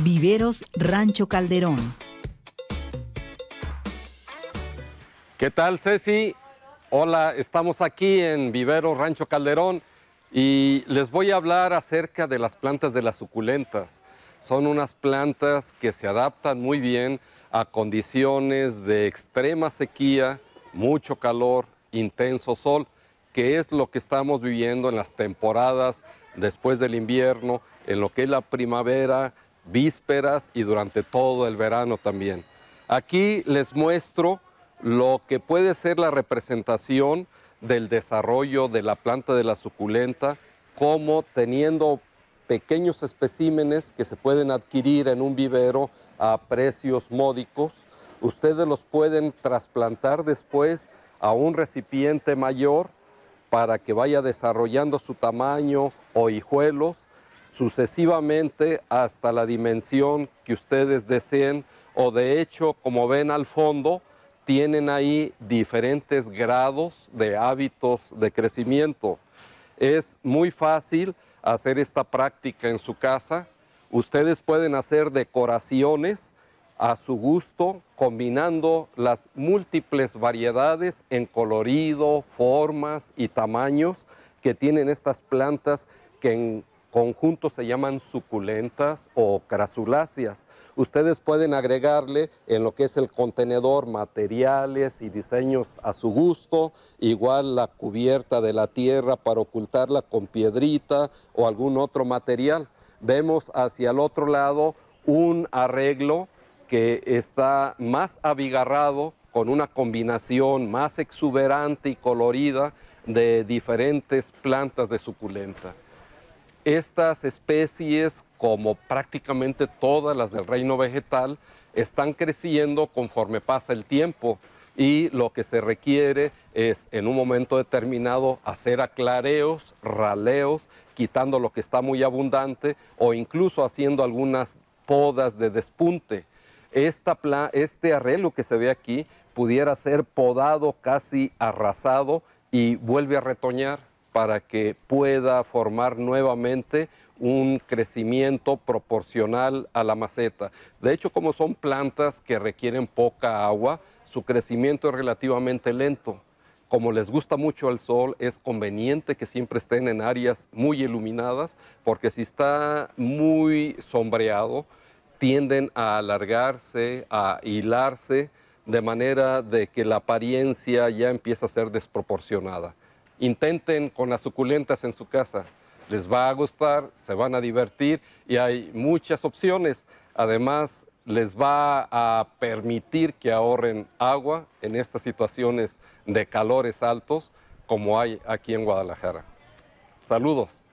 Viveros Rancho Calderón. ¿Qué tal, Ceci? Hola, estamos aquí en Viveros Rancho Calderón y les voy a hablar acerca de las plantas de las suculentas. Son unas plantas que se adaptan muy bien a condiciones de extrema sequía, mucho calor, intenso sol, que es lo que estamos viviendo en las temporadas después del invierno, en lo que es la primavera, vísperas y durante todo el verano también. Aquí les muestro lo que puede ser la representación del desarrollo de la planta de la suculenta, como teniendo pequeños especímenes que se pueden adquirir en un vivero a precios módicos. Ustedes los pueden trasplantar después a un recipiente mayor para que vaya desarrollando su tamaño o hijuelos sucesivamente hasta la dimensión que ustedes deseen o de hecho, como ven al fondo, tienen ahí diferentes grados de hábitos de crecimiento. Es muy fácil hacer esta práctica en su casa. Ustedes pueden hacer decoraciones a su gusto, combinando las múltiples variedades en colorido, formas y tamaños que tienen estas plantas que en conjunto se llaman suculentas o crasuláceas. Ustedes pueden agregarle en lo que es el contenedor materiales y diseños a su gusto, igual la cubierta de la tierra para ocultarla con piedrita o algún otro material. Vemos hacia el otro lado un arreglo que está más abigarrado con una combinación más exuberante y colorida de diferentes plantas de suculenta. Estas especies, como prácticamente todas las del reino vegetal, están creciendo conforme pasa el tiempo y lo que se requiere es en un momento determinado hacer aclareos, raleos, quitando lo que está muy abundante o incluso haciendo algunas podas de despunte. este arreglo que se ve aquí pudiera ser podado, casi arrasado y vuelve a retoñar para que pueda formar nuevamente un crecimiento proporcional a la maceta. De hecho, como son plantas que requieren poca agua, su crecimiento es relativamente lento. Como les gusta mucho el sol, es conveniente que siempre estén en áreas muy iluminadas, porque si está muy sombreado, tienden a alargarse, a hilarse, de manera de que la apariencia ya empieza a ser desproporcionada. Intenten con las suculentas en su casa. Les va a gustar, se van a divertir y hay muchas opciones. Además, les va a permitir que ahorren agua en estas situaciones de calores altos como hay aquí en Guadalajara. Saludos.